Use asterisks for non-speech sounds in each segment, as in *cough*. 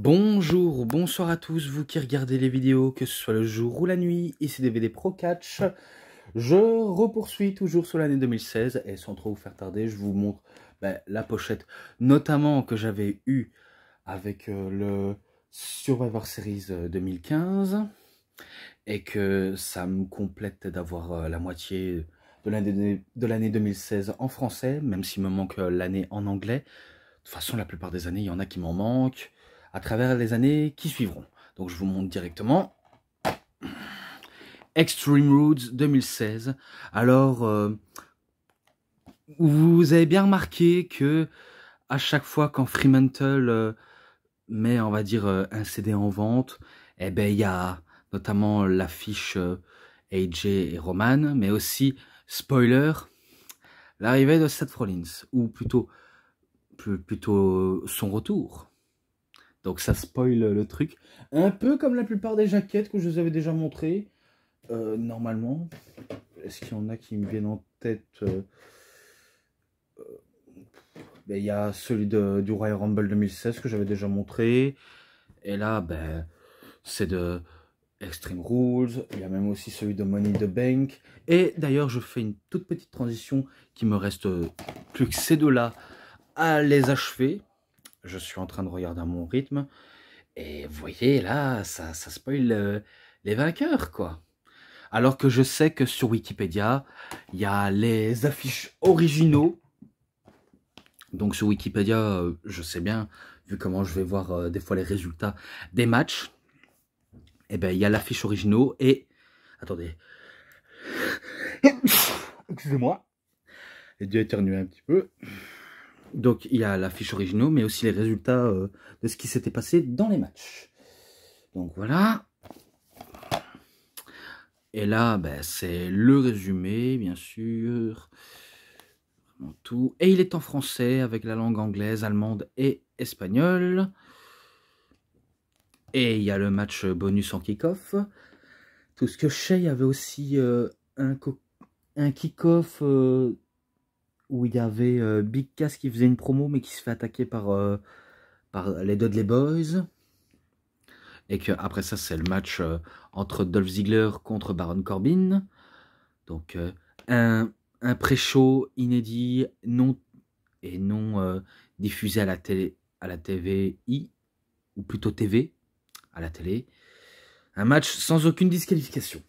Bonjour, bonsoir à tous, vous qui regardez les vidéos, que ce soit le jour ou la nuit, ici DVD Pro Catch. Je repoursuis toujours sur l'année 2016 et sans trop vous faire tarder, je vous montre ben, la pochette, notamment que j'avais eue avec euh, le Survivor Series 2015 euh, et que ça me complète d'avoir euh, la moitié de l'année 2016 en français, même s'il me manque l'année en anglais. De toute façon, la plupart des années, il y en a qui m'en manquent à travers les années qui suivront. Donc je vous montre directement. Extreme Roots 2016. Alors, euh, vous avez bien remarqué que à chaque fois quand Fremantle euh, met, on va dire, euh, un CD en vente, eh ben il y a notamment l'affiche AJ et Roman, mais aussi, spoiler, l'arrivée de Seth Rollins, ou plutôt, plutôt son retour. Donc ça spoil le truc. Un peu comme la plupart des jaquettes que je vous avais déjà montrées. Euh, normalement. Est-ce qu'il y en a qui me viennent en tête euh, euh, ben, Il y a celui de, du Royal Rumble 2016 que j'avais déjà montré. Et là, ben, c'est de Extreme Rules. Il y a même aussi celui de Money the Bank. Et d'ailleurs, je fais une toute petite transition qui me reste plus que ces deux-là à les achever je suis en train de regarder à mon rythme. Et vous voyez, là, ça, ça spoil euh, les vainqueurs, quoi. Alors que je sais que sur Wikipédia, il y a les affiches originaux. Donc sur Wikipédia, euh, je sais bien, vu comment je vais voir euh, des fois les résultats des matchs. Eh bien, il y a l'affiche originaux et... Attendez. *coughs* Excusez-moi. J'ai dû éternuer un petit peu. Donc il y a la fiche originaux, mais aussi les résultats euh, de ce qui s'était passé dans les matchs. Donc voilà. Et là, ben, c'est le résumé, bien sûr. Vraiment tout. Et il est en français avec la langue anglaise, allemande et espagnole. Et il y a le match bonus en kick-off. Tout ce que je il y avait aussi euh, un, un kick-off. Euh, où il y avait euh, Big Cass qui faisait une promo mais qui se fait attaquer par, euh, par les Dudley Boys. Et que après ça, c'est le match euh, entre Dolph Ziggler contre Baron Corbin. Donc un, un pré-show inédit non, et non diffusé à la, télé, à la TVI, ou plutôt TV, à la télé. Un match sans aucune disqualification.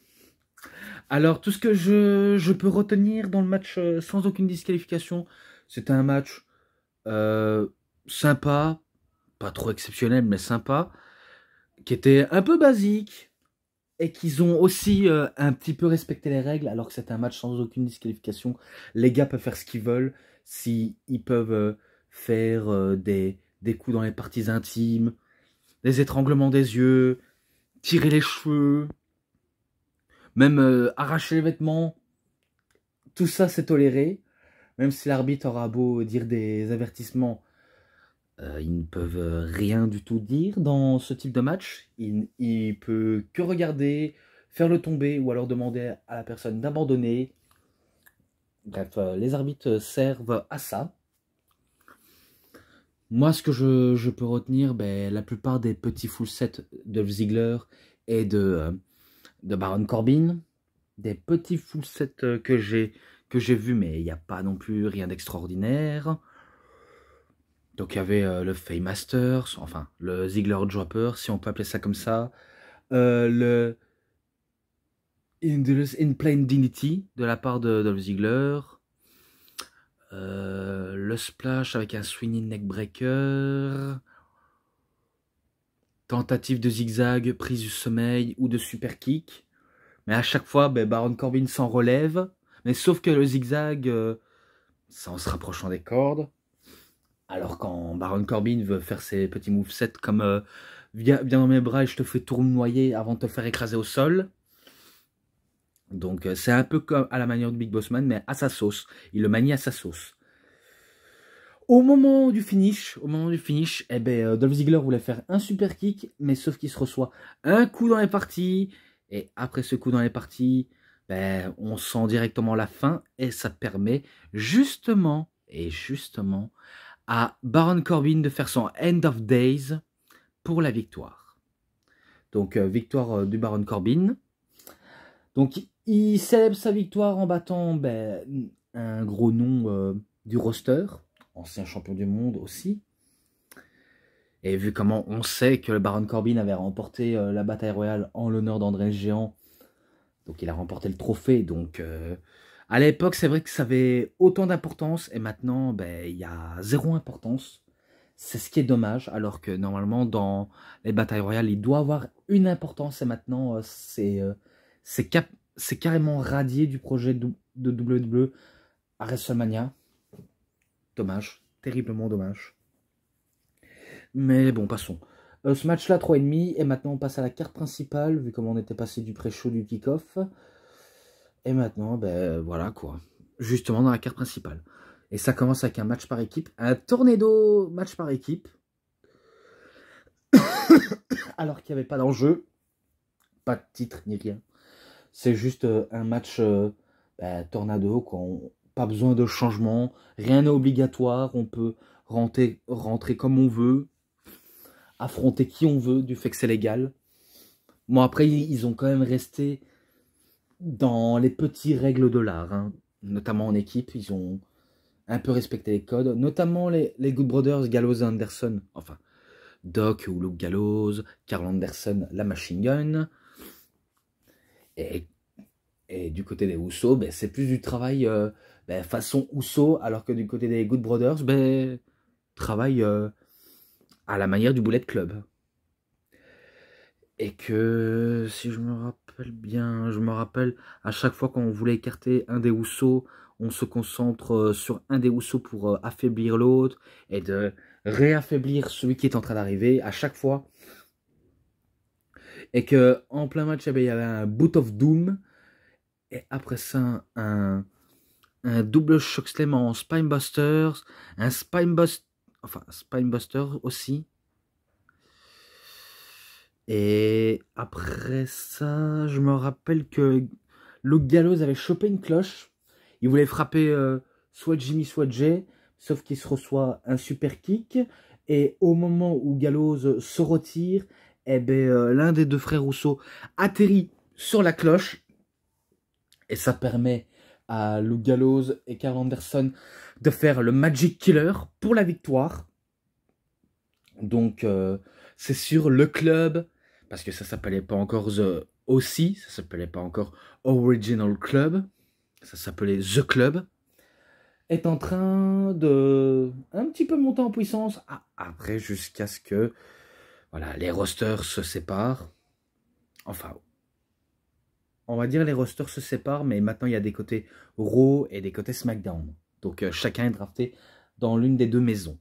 Alors, tout ce que je, peux retenir dans le match euh, sans aucune disqualification, c'était un match euh, sympa, pas trop exceptionnel, mais sympa, qui était un peu basique, et qu'ils ont aussi euh, un petit peu respecté les règles, alors que c'était un match sans aucune disqualification. Les gars peuvent faire ce qu'ils veulent, s'ils peuvent faire des, des coups dans les parties intimes, des étranglements des yeux, tirer les cheveux, même euh, arracher les vêtements, tout ça c'est toléré, même si l'arbitre aura beau dire des avertissements, euh, ils ne peuvent euh, rien du tout dire dans ce type de match, il, ne peut que regarder, faire le tomber ou alors demander à la personne d'abandonner. Bref, les arbitres servent à ça. Moi, ce que je, peux retenir, ben, la plupart des petits full sets de Ziegler et de de Baron Corbin, des petits full sets euh, que j'ai que j'ai mais il n'y a pas non plus rien d'extraordinaire. Donc il y avait euh, le le Masters, enfin le Ziggler Dropper, si on peut appeler ça comme ça, euh, le In, Plain Dignity de la part de, Dolph Ziggler, le Splash avec un Swinging Neckbreaker, tentative de zigzag, prise du sommeil ou de super kick. Mais à chaque fois, ben, Baron Corbin s'en relève. Mais sauf que le zigzag, c'est euh, en se rapprochant des cordes. Alors quand Baron Corbin veut faire ses petits movesets comme euh, viens, dans mes bras et je te fais tournoyer avant de te faire écraser au sol. Donc euh, c'est un peu comme à la manière de Big Bossman, mais à sa sauce. Il le manie à sa sauce. Au moment du finish, au moment du finish, eh ben, euh, Dolph Ziggler voulait faire un super kick, mais sauf qu'il se reçoit un coup dans les parties. Et après ce coup dans les parties, ben, on sent directement la fin et ça permet justement, et justement, à Baron Corbin de faire son End of Days pour la victoire. Donc, euh, victoire euh, du Baron Corbin. Donc, il célèbre sa victoire en battant ben, un gros nom du roster ancien champion du monde aussi. Et vu comment on sait que le Baron Corbin avait remporté euh, la bataille royale en l'honneur d'André Géant, donc il a remporté le trophée. Donc euh, à l'époque, c'est vrai que ça avait autant d'importance et maintenant, ben, il y a zéro importance. C'est ce qui est dommage, alors que normalement, dans les batailles royales, il doit avoir une importance et maintenant, euh, c'est c'est carrément radié du projet de WWE à WrestleMania. Dommage, terriblement dommage. Mais bon, passons. Euh, ce match-là, 3,5, et maintenant on passe à la carte principale, vu comment on était passé du pré-show du kick-off. Et maintenant, ben voilà quoi. Justement dans la carte principale. Et ça commence avec un match par équipe, un tornado match par équipe. *coughs* Alors qu'il n'y avait pas d'enjeu, pas de titre ni rien. C'est juste euh, un match euh, ben, tornado, quoi pas besoin de changement, rien n'est obligatoire, on peut rentrer, rentrer comme on veut, affronter qui on veut du fait que c'est légal. Bon, après, ils ont quand même resté dans les petites règles de l'art, hein. notamment en équipe, ils ont un peu respecté les codes, notamment les, les Good Brothers, Gallows et Anderson, enfin, Doc ou Luke Gallows, Carl Anderson, la Machine Gun. Et, et du côté des Rousseau, ben, c'est plus du travail euh, ben, façon Ousso, alors que du côté des Good Brothers, ben, travaille euh, à la manière du Bullet Club. Et que, si je me rappelle bien, je me rappelle, à chaque fois qu'on voulait écarter un des Ousso, on se concentre euh, sur un des Ousso pour euh, affaiblir l'autre et de réaffaiblir celui qui est en train d'arriver à chaque fois. Et que en plein match, eh ben, il y avait un boot of doom et après ça, un, un double slam en Spinebuster, un Spinebuster, enfin Spinebuster aussi. Et après ça, je me rappelle que Luke Gallows avait chopé une cloche. Il voulait frapper euh, soit Jimmy, soit Jay, sauf qu'il se reçoit un super kick. Et au moment où Gallows se retire, eh ben, euh, l'un des deux frères Rousseau atterrit sur la cloche. Et ça permet à Luke Gallows et Carl Anderson de faire le Magic Killer pour la victoire. Donc euh, c'est sur le club, parce que ça s'appelait pas encore The aussi, ça s'appelait pas encore Original Club, ça s'appelait The Club, est en train de un petit peu monter en puissance après jusqu'à ce que voilà, les rosters se séparent. Enfin, on va dire les rosters se séparent, mais maintenant il y a des côtés Raw et des côtés SmackDown. Donc euh, chacun est drafté dans l'une des deux maisons.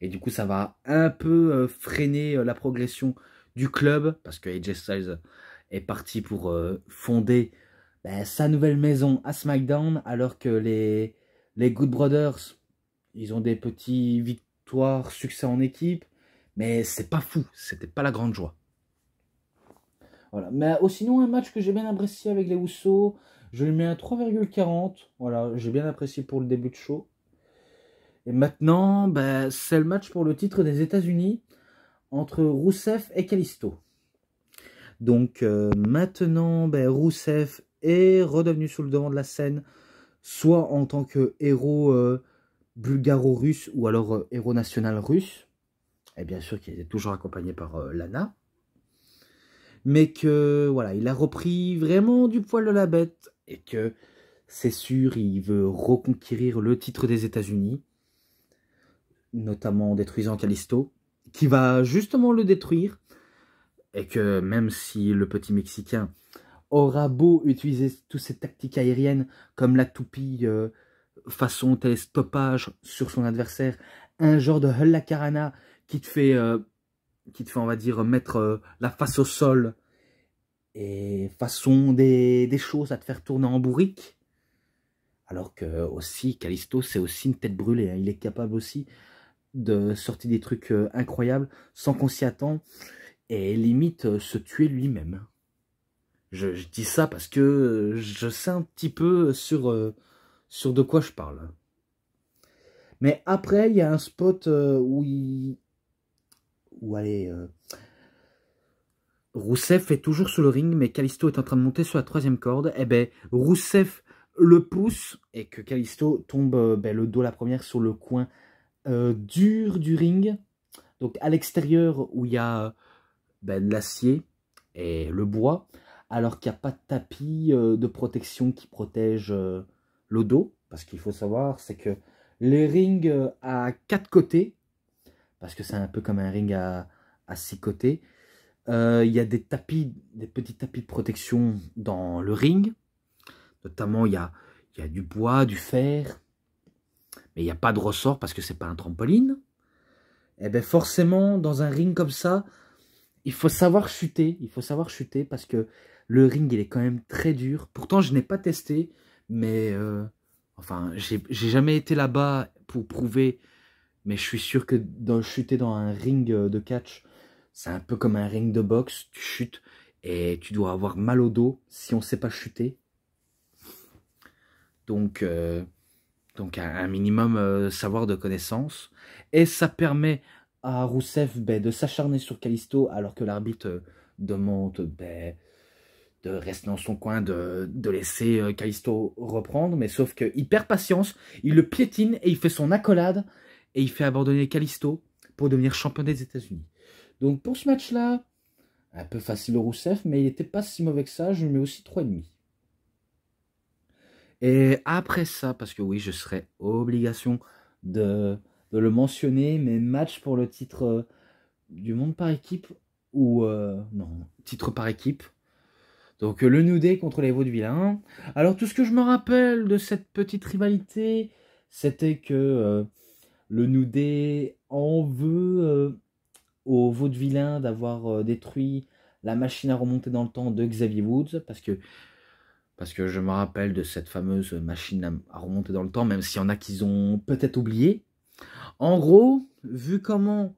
Et du coup, ça va un peu euh, freiner euh, la progression du club, parce que AJ Styles est parti pour fonder ben, sa nouvelle maison à SmackDown, alors que les, les Good Brothers, ils ont des petits victoires, succès en équipe, mais c'est pas fou, c'était pas la grande joie. Voilà. Mais aussi sinon, un match que j'ai bien apprécié avec les Rousseaux. je lui mets un 3,40. Voilà, j'ai bien apprécié pour le début de show. Et maintenant, ben c'est le match pour le titre des États-Unis entre Rousseff et Kalisto. Donc euh, maintenant, ben, Rousseff est redevenu sous le devant de la scène, soit en tant que héros euh, bulgaro-russe ou alors euh, héros national russe. Et bien sûr qu'il est toujours accompagné par Lana mais que voilà, il a repris vraiment du poil de la bête et que c'est sûr, il veut reconquérir le titre des États-Unis, notamment en détruisant Callisto, qui va justement le détruire, et que même si le petit Mexicain aura beau utiliser toutes ses tactiques aériennes comme la toupie euh, façon façon stoppage sur son adversaire, un genre de carana qui te fait euh, qui te fait, on va dire, mettre euh, la face au sol et façon des, choses à te faire tourner en bourrique. Alors que aussi, Callisto, c'est aussi une tête brûlée. Hein. Il est capable aussi de sortir des trucs euh, incroyables sans qu'on s'y attend et limite euh, se tuer lui-même. Je, dis ça parce que je sais un petit peu sur, sur de quoi je parle. Mais après, il y a un spot où il, où allez euh, Rousseff est toujours sur le ring, mais Callisto est en train de monter sur la troisième corde. Et eh ben, Rousseff le pousse et que Callisto tombe euh, ben, le dos la première sur le coin euh, dur du ring. Donc à l'extérieur où il y a ben, l'acier et le bois, alors qu'il n'y a pas de tapis de protection qui protège le dos. Parce qu'il faut savoir, c'est que les rings à quatre côtés parce que c'est un peu comme un ring à, six côtés. Euh, il y a des tapis, des petits tapis de protection dans le ring. Notamment, il y a, du bois, du fer. Mais il n'y a pas de ressort parce que c'est pas un trampoline. Et eh bien forcément, dans un ring comme ça, il faut savoir chuter. Il faut savoir chuter parce que le ring, il est quand même très dur. Pourtant, je n'ai pas testé, mais... Euh, enfin, j'ai jamais été là-bas pour prouver mais je suis sûr que de chuter dans un ring euh, de catch, c'est un peu comme un ring de boxe. Tu chutes et tu dois avoir mal au dos si on ne sait pas chuter. Donc, euh, donc un, minimum euh, savoir de connaissance. Et ça permet à Rousseff ben, de s'acharner sur Callisto alors que l'arbitre demande ben, de rester dans son coin, de, de laisser Callisto reprendre. Mais sauf qu'il perd patience, il le piétine et il fait son accolade et il fait abandonner Callisto pour devenir champion des États-Unis. Donc pour ce match-là, un peu facile au Rousseff, mais il n'était pas si mauvais que ça, je mets aussi 3,5. Et après ça, parce que oui, je serais obligation de, le mentionner, Mais match pour le titre euh, du monde par équipe, ou euh, non, titre par équipe. Donc euh, le Noudé contre les Vaudevillains. Alors tout ce que je me rappelle de cette petite rivalité, c'était que le Noudé en veut euh, au vaudevillain d'avoir euh, détruit la machine à remonter dans le temps de Xavier Woods, parce que, parce que je me rappelle de cette fameuse machine à, remonter dans le temps, même s'il y en a qu'ils ont peut-être oublié. En gros, vu comment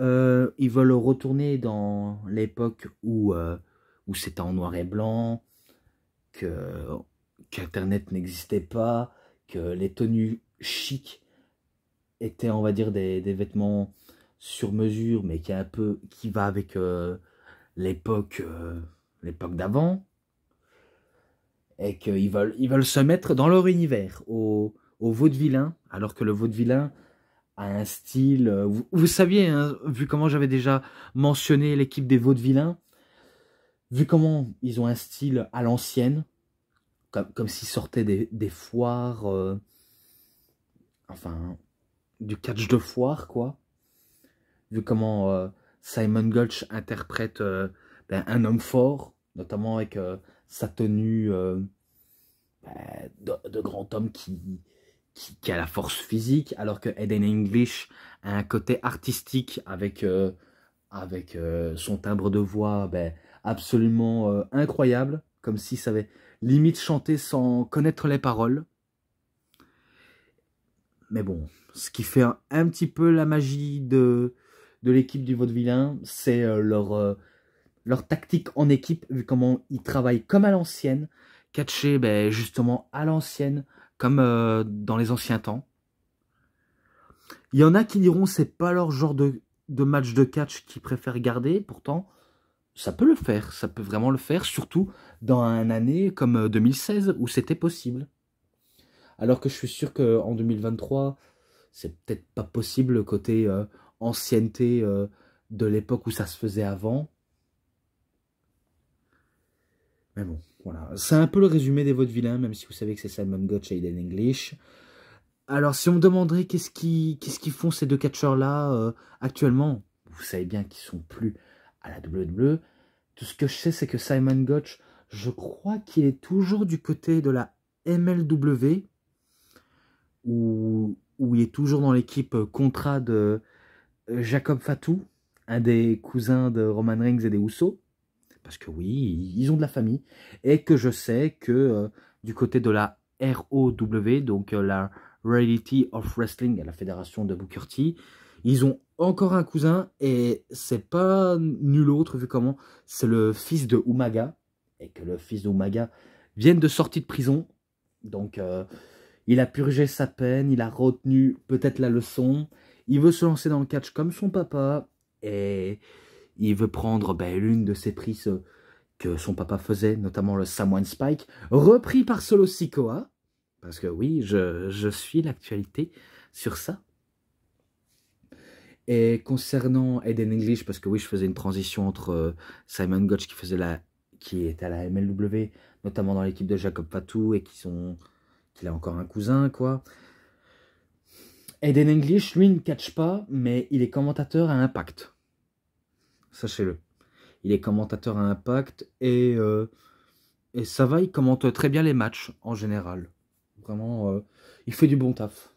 euh, ils veulent retourner dans l'époque où, où c'était en noir et blanc, que qu'Internet n'existait pas, que les tenues chic étaient, on va dire, des, vêtements sur mesure, mais qui, est un peu, qui va avec euh, l'époque euh, l'époque d'avant. Et qu'ils veulent, ils veulent se mettre dans leur univers, au, au vaudevillain, alors que le vaudevillain a un style. Euh, vous, saviez, hein, vu comment j'avais déjà mentionné l'équipe des vaudevillains, vu comment ils ont un style à l'ancienne, comme, comme s'ils sortaient des, foires, enfin, du catch de foire, quoi. Vu comment euh, Simon Gulch interprète euh, ben, un homme fort, notamment avec euh, sa tenue ben, de, grand homme qui, qui, a la force physique, alors que Eden English a un côté artistique avec, avec son timbre de voix ben, absolument incroyable, comme s'il savait limite chanter sans connaître les paroles. Mais bon, ce qui fait un, petit peu la magie de, de l'équipe du Vaudevillain, c'est euh, leur, euh, leur tactique en équipe, vu comment ils travaillent comme à l'ancienne, catcher ben, justement à l'ancienne, comme euh, dans les anciens temps. Il y en a qui diront c'est pas leur genre de, de match de catch qu'ils préfèrent garder, pourtant ça peut le faire, ça peut vraiment le faire, surtout dans une année comme 2016 où c'était possible. Alors que je suis sûr qu'en 2023, c'est peut-être pas possible le côté euh, ancienneté euh, de l'époque où ça se faisait avant. Mais bon, voilà. C'est un peu le résumé des votes vilains, même si vous savez que c'est Simon Gotch et Aiden English. Alors, si on me demanderait qu'est-ce qu'ils font ces deux catcheurs-là euh, actuellement, vous savez bien qu'ils sont plus à la WWE. Tout ce que je sais, c'est que Simon Gotch, je crois qu'il est toujours du côté de la MLW où, il est toujours dans l'équipe euh, contrat de euh, Jacob Fatou, un des cousins de Roman Reigns et des Housseaux, parce que oui, ils ont de la famille, et que je sais que euh, du côté de la ROW, donc la Reality of Wrestling, la fédération de Booker T, ils ont encore un cousin, et c'est pas nul autre vu comment, c'est le fils de Umaga, et que le fils de Umaga vienne de sortie de prison, donc... Il a purgé sa peine, il a retenu peut-être la leçon. Il veut se lancer dans le catch comme son papa et il veut prendre ben, l'une de ses prises que son papa faisait, notamment le Samoan Spike, repris par Solo Sikoa. Parce que oui, je, suis l'actualité sur ça. Et concernant Eden English, parce que oui, je faisais une transition entre euh, Simon Gotch qui faisait la, qui est à la MLW, notamment dans l'équipe de Jacob Fatou, et qui sont il a encore un cousin, quoi. Eden English, lui, ne catch pas, mais il est commentateur à impact. Sachez-le. Il est commentateur à impact et, euh, et ça va, il commente très bien les matchs en général. Vraiment, euh, il fait du bon taf.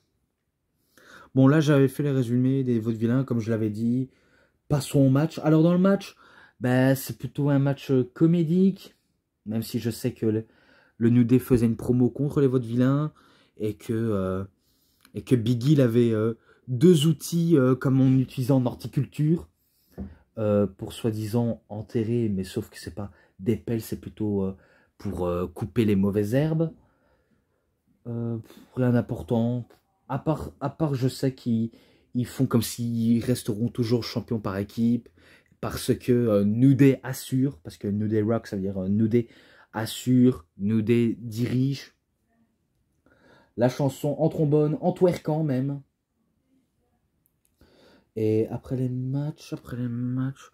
Bon, là, j'avais fait les résumés des vaudevillains, comme je l'avais dit. Passons au match. Alors, dans le match, ben c'est plutôt un match euh, comédique, même si je sais que le New faisait une promo contre les vaudevillains et que, euh, et que Biggie avait euh, deux outils euh, comme on utilisait en horticulture pour soi-disant enterrer, mais sauf que c'est pas des pelles, c'est plutôt pour couper les mauvaises herbes. rien d'important. À part, à part, je sais qu'ils font comme s'ils resteront toujours champions par équipe, parce que New assure, parce que New Day Rock, ça veut dire New assure, nous dirige. La chanson en trombone, en twerkant même. Et après les matchs, après les matchs,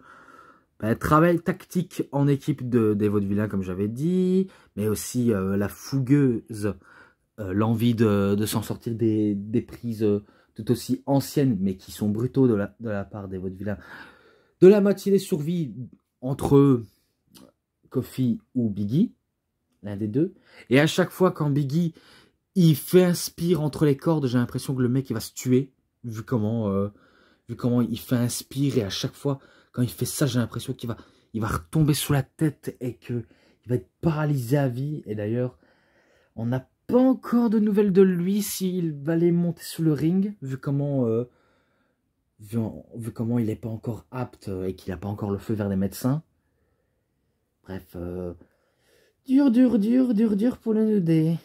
bah, travail tactique en équipe de, des vaudevillains, comme j'avais dit, mais aussi euh, la fougueuse, euh, l'envie de, s'en sortir des, prises euh, tout aussi anciennes, mais qui sont brutaux de la, de la part des vaudevillains. De la moitié des survies entre eux, Kofi ou Biggie, l'un des deux. Et à chaque fois quand Biggie il fait un entre les cordes, j'ai l'impression que le mec il va se tuer vu comment euh, vu comment il fait un et à chaque fois quand il fait ça, j'ai l'impression qu'il va il va retomber sous la tête et que il va être paralysé à vie et d'ailleurs on n'a pas encore de nouvelles de lui s'il va aller monter sous le ring vu comment euh, vu, vu, comment il n'est pas encore apte euh, et qu'il n'a pas encore le feu vers les médecins Bref, euh, dur, dur, dur, dur, dur pour les 2D. E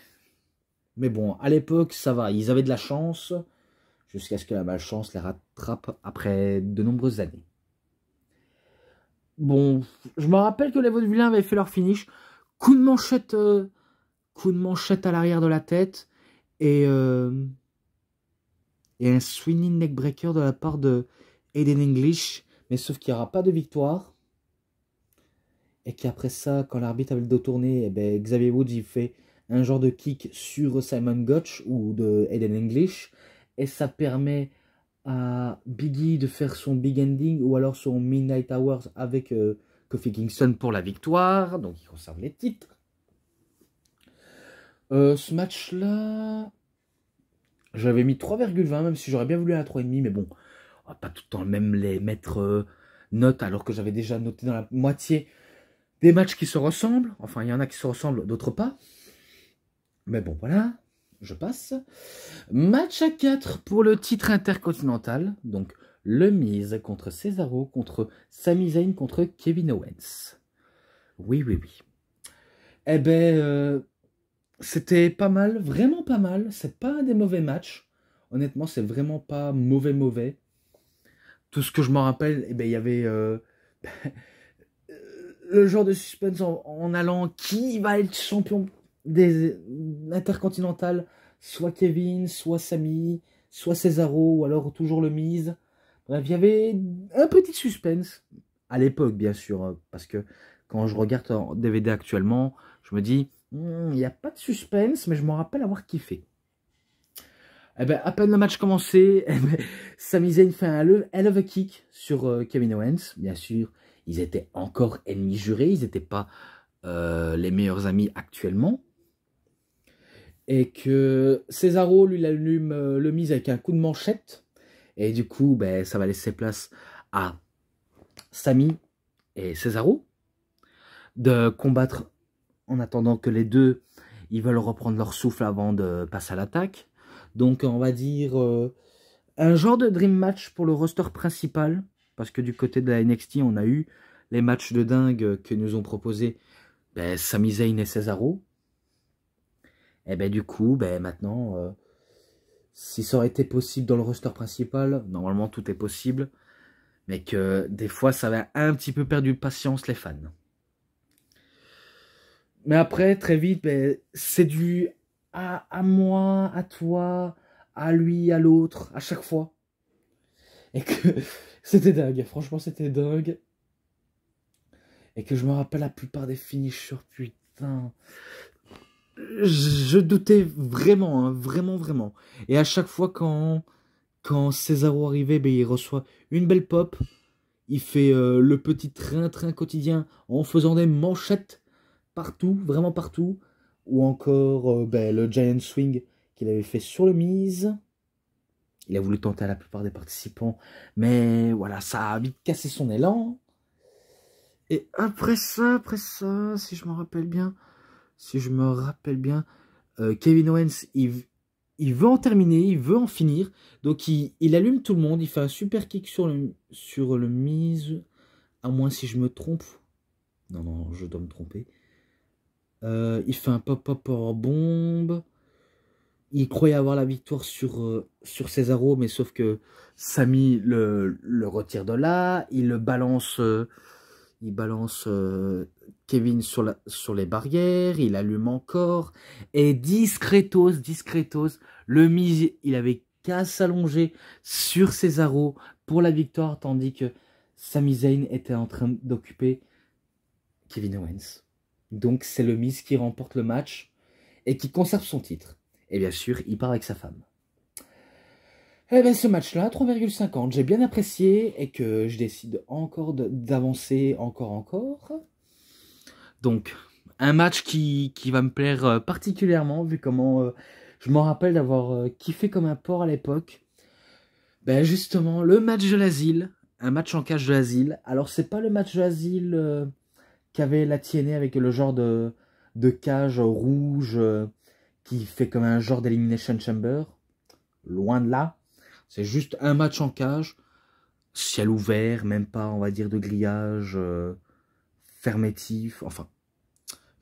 Mais bon, à l'époque, ça va. Ils avaient de la chance jusqu'à ce que la malchance les rattrape après de nombreuses années. Bon, je me rappelle que les vaudevillains avaient fait leur finish. Coup de manchette, euh, coup de manchette à l'arrière de la tête et, euh, un swinging neckbreaker de la part de Aiden English. Mais sauf qu'il n'y aura pas de victoire et qu'après ça, quand l'arbitre avait le dos tourné, eh ben, Xavier Woods il fait un genre de kick sur Simon Gotch ou de Eden English, et ça permet à Biggie de faire son big ending ou alors son Midnight Hours avec euh, Kofi Kingston pour la victoire, donc il conserve les titres. Euh, ce match-là, j'avais mis 3,20, même si j'aurais bien voulu à 3,5, mais bon, on va pas tout le temps même les mettre euh, notes alors que j'avais déjà noté dans la moitié des matchs qui se ressemblent, enfin il y en a qui se ressemblent, d'autres pas. Mais bon, voilà, je passe. Match à 4 pour le titre intercontinental. Donc, le mise contre Cesaro, contre Sami Zayn, contre Kevin Owens. Oui, oui, oui. Eh ben, euh, c'était pas mal, vraiment pas mal. C'est pas des mauvais matchs. Honnêtement, c'est vraiment pas mauvais, mauvais. Tout ce que je m'en rappelle, eh ben, il y avait. Euh, *laughs* le genre de suspense en, allant qui va être champion des intercontinentales, soit Kevin soit Sami soit Cesaro ou alors toujours le Miz bref il y avait un petit suspense à l'époque bien sûr hein, parce que quand je regarde en DVD actuellement je me dis hmm, il n'y a pas de suspense mais je me rappelle avoir kiffé eh ben, à peine le match commencé, *laughs* eh ben, Sami Zayn fait un a kick sur euh, Kevin Owens, bien sûr. Ils étaient encore ennemis jurés, ils n'étaient pas euh, les meilleurs amis actuellement. Et que Césaro lui l'allume euh, le mise avec un coup de manchette. Et du coup, ben, ça va laisser place à Sami et Césaro de combattre en attendant que les deux ils veulent reprendre leur souffle avant de passer à l'attaque. Donc on va dire euh, un genre de dream match pour le roster principal parce que du côté de la NXT, on a eu les matchs de dingue que nous ont proposés ben, Sami Zayn et Cesaro. Et eh ben du coup, ben maintenant, euh, si ça aurait été possible dans le roster principal, normalement tout est possible, mais que des fois ça avait un petit peu perdu patience les fans. Mais après, très vite, ben, c'est dû à moi, à toi, à lui, à l'autre, à chaque fois. Et que, c'était dingue, franchement c'était dingue. Et que je me rappelle la plupart des finishers, putain. Je doutais vraiment, hein, vraiment, vraiment. Et à chaque fois quand, quand Césaro arrivait, eh ben, il reçoit une belle pop. Il fait euh, le petit train-train quotidien en faisant des manchettes partout, vraiment partout. Ou encore euh, ben, le Giant Swing qu'il avait fait sur le mise. Il a voulu tenter à la plupart des participants, mais voilà, ça a vite cassé son élan. Et après ça, après ça, si je me rappelle bien, si je me rappelle bien, euh, Kevin Owens, il, veut en terminer, il veut en finir. Donc il, il, allume tout le monde, il fait un super kick sur le, sur le mise, à moins si je me trompe. Non, non, je dois me tromper. Euh, il fait un pop-up bombe il croyait avoir la victoire sur, euh, sur Cesaro, mais sauf que Sami le, retire de là, il le balance, euh, il balance euh, Kevin sur, sur les barrières, il allume encore, et discretos, discretos, le Miz, il avait qu'à s'allonger sur Cesaro pour la victoire, tandis que Sami Zayn était en train d'occuper Kevin Owens. Donc c'est le Miz qui remporte le match et qui conserve son titre. Et bien sûr, il part avec sa femme. Eh bien, ce match-là, 3,50, j'ai bien apprécié et que je décide encore d'avancer encore, encore. Donc, un match qui, qui, va me plaire euh, particulièrement, vu comment euh, je m'en rappelle d'avoir euh, kiffé comme un porc à l'époque. Ben justement, le match de l'asile, un match en cage de l'asile. Alors, c'est pas le match de l'asile qu'avait la tienne avec le genre de, de cage rouge qui fait comme un genre d'Elimination Chamber. Loin de là. C'est juste un match en cage. Ciel ouvert, même pas, on va dire, de grillage. Euh, fermetif. Enfin,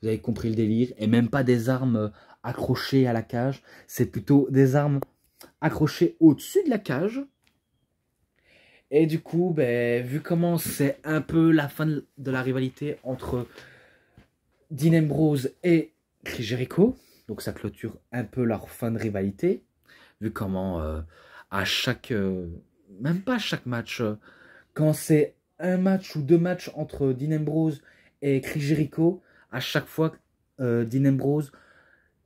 vous avez compris le délire. Et même pas des armes euh, accrochées à la cage. C'est plutôt des armes accrochées au-dessus de la cage. Et du coup, ben, vu comment c'est un peu la fin de la rivalité entre Dean Ambrose et Chris Jericho, donc ça clôture un peu leur fin de rivalité, vu comment euh, à chaque, euh, même pas à chaque match, euh, quand c'est un match ou deux matchs entre Dean Ambrose et Chris Jericho, à chaque fois Dean Ambrose,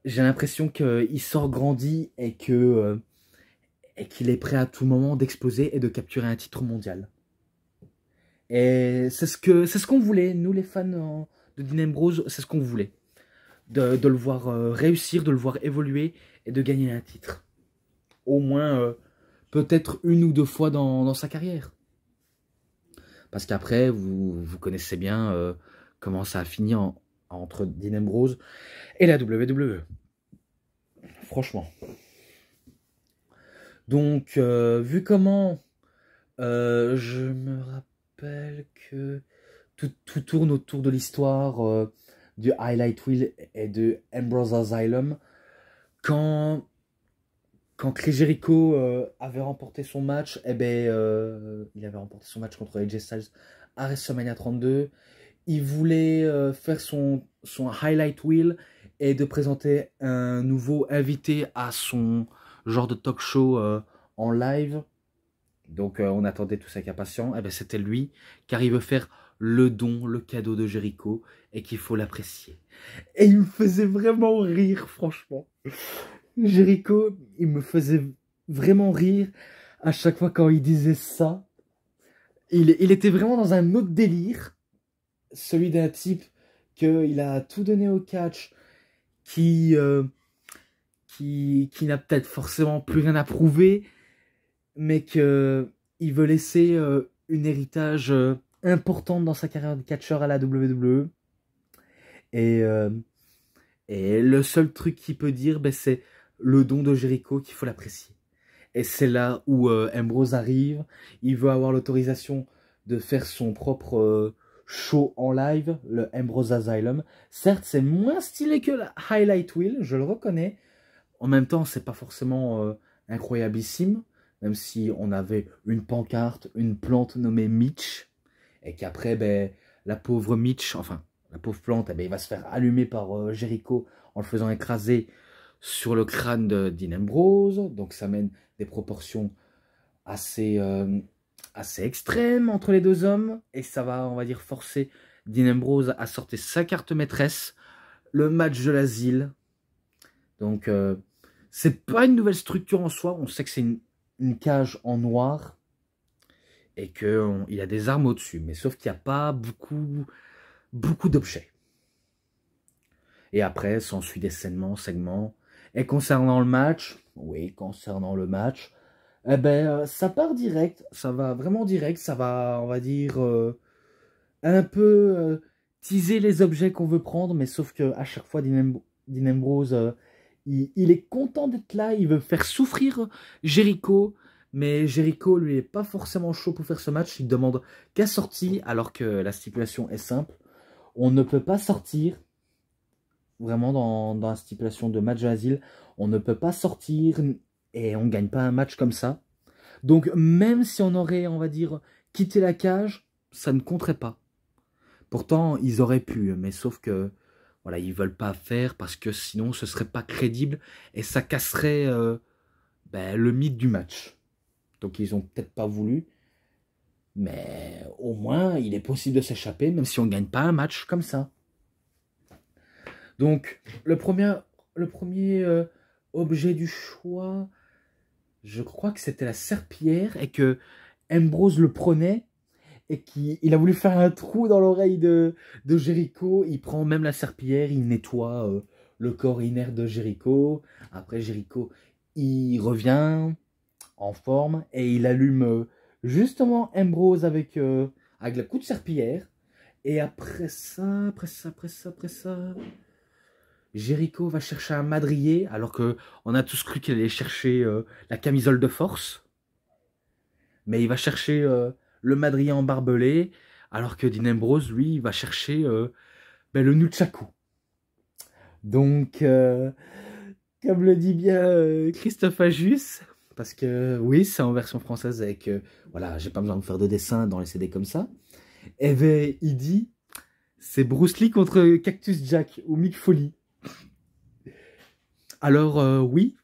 j'ai l'impression qu'il sort grandi et que et qu'il est prêt à tout moment d'exposer et de capturer un titre mondial. Et c'est ce que c'est ce qu'on voulait, nous les fans de Dean Ambrose, c'est ce qu'on voulait de, le voir euh, réussir, de le voir évoluer et de gagner un titre. Au moins, euh, peut-être une ou deux fois dans, sa carrière. Parce qu'après, vous, vous, connaissez bien euh, comment ça a fini entre Dean Ambrose et la WWE. Franchement. Donc, vu comment je me rappelle que tout, tout tourne autour de l'histoire de Highlight Wheel et de Ambrose Asylum. Quand, quand Chris Jericho euh, avait remporté son match, et eh ben, euh, il avait remporté son match contre AJ Styles à WrestleMania 32. Il voulait euh, faire son, son Highlight Wheel et de présenter un nouveau invité à son genre de talk show en live. Donc on attendait tout ça avec impatience. et eh ben, C'était lui car il veut faire le don, le cadeau de Jericho et qu'il faut l'apprécier. Et il me faisait vraiment rire, franchement. Jericho, il me faisait vraiment rire à chaque fois quand il disait ça. Il, était vraiment dans un autre délire, celui d'un type qu'il a tout donné au catch, euh, qui, qui, n'a peut-être forcément plus rien à prouver, mais que il veut laisser euh, Une héritage importante. Euh, important dans sa carrière de catcheur à la WWE. Euh, et, le seul truc qu'il peut dire, ben, c'est le don de Jericho qu'il faut l'apprécier. Et c'est là où euh, Ambrose arrive. Il veut avoir l'autorisation de faire son propre euh, show en live, le Ambrose Asylum. Certes, c'est moins stylé que la Highlight Wheel, je le reconnais. En même temps, c'est pas forcément incroyabissime, même si on avait une pancarte, une plante nommée Mitch, et qu'après, ben, la pauvre Mitch, enfin, la pauvre plante, eh ben, il va se faire allumer par euh, Jericho en le faisant écraser sur le crâne de Ambrose. Donc ça mène des proportions assez, euh, assez extrêmes entre les deux hommes. Et ça va, on va dire, forcer Ambrose à sortir sa carte maîtresse, le match de l'asile. Donc ce euh, c'est pas une nouvelle structure en soi. On sait que c'est une, une, cage en noir. Et qu'il a des armes au-dessus. Mais sauf qu'il n'y a pas beaucoup beaucoup d'objets. Et après, s'ensuit des segments, segments. Et concernant le match, oui, concernant le match, eh ben, euh, ça part direct, ça va vraiment direct, ça va, on va dire, euh, un peu euh, teaser les objets qu'on veut prendre, mais sauf que à chaque fois, Dinambrose, il, est content d'être là, il veut faire souffrir Jericho, mais Jericho, lui, est pas forcément chaud pour faire ce match, il demande qu'à sortie, alors que la stipulation est simple, on ne peut pas sortir, vraiment dans, la stipulation de match d'asile, on ne peut pas sortir et on ne gagne pas un match comme ça. Donc même si on aurait, on va dire, quitté la cage, ça ne compterait pas. Pourtant, ils auraient pu, mais sauf que voilà, ils veulent pas faire parce que sinon ce serait pas crédible et ça casserait euh, ben, le mythe du match. Donc ils n'ont peut-être pas voulu. Mais au moins, il est possible de s'échapper, même si on ne gagne pas un match comme ça. Donc, le premier, le premier euh, objet du choix, je crois que c'était la serpillière et que Ambrose le prenait et qu'il a voulu faire un trou dans l'oreille de, de Jericho. Il prend même la serpillière, il nettoie euh, le corps inerte de Jericho. Après, Jericho, il revient en forme et il allume. Euh, justement Ambrose avec, euh, avec le coup de serpillière. Et après ça, après ça, après ça, après ça, Jericho va chercher un madrier, alors que on a tous cru qu'il allait chercher euh, la camisole de force. Mais il va chercher euh, le madrier en barbelé, alors que Dean Ambrose, lui, il va chercher ben, le nunchaku. Donc, comme le dit bien Christophe Ajus, parce que oui, c'est en version française avec... Euh, voilà, j'ai pas besoin de faire de dessin dans les CD comme ça. Et eh ben, il dit, c'est Bruce Lee contre Cactus Jack ou Mick Foley. Alors euh, oui,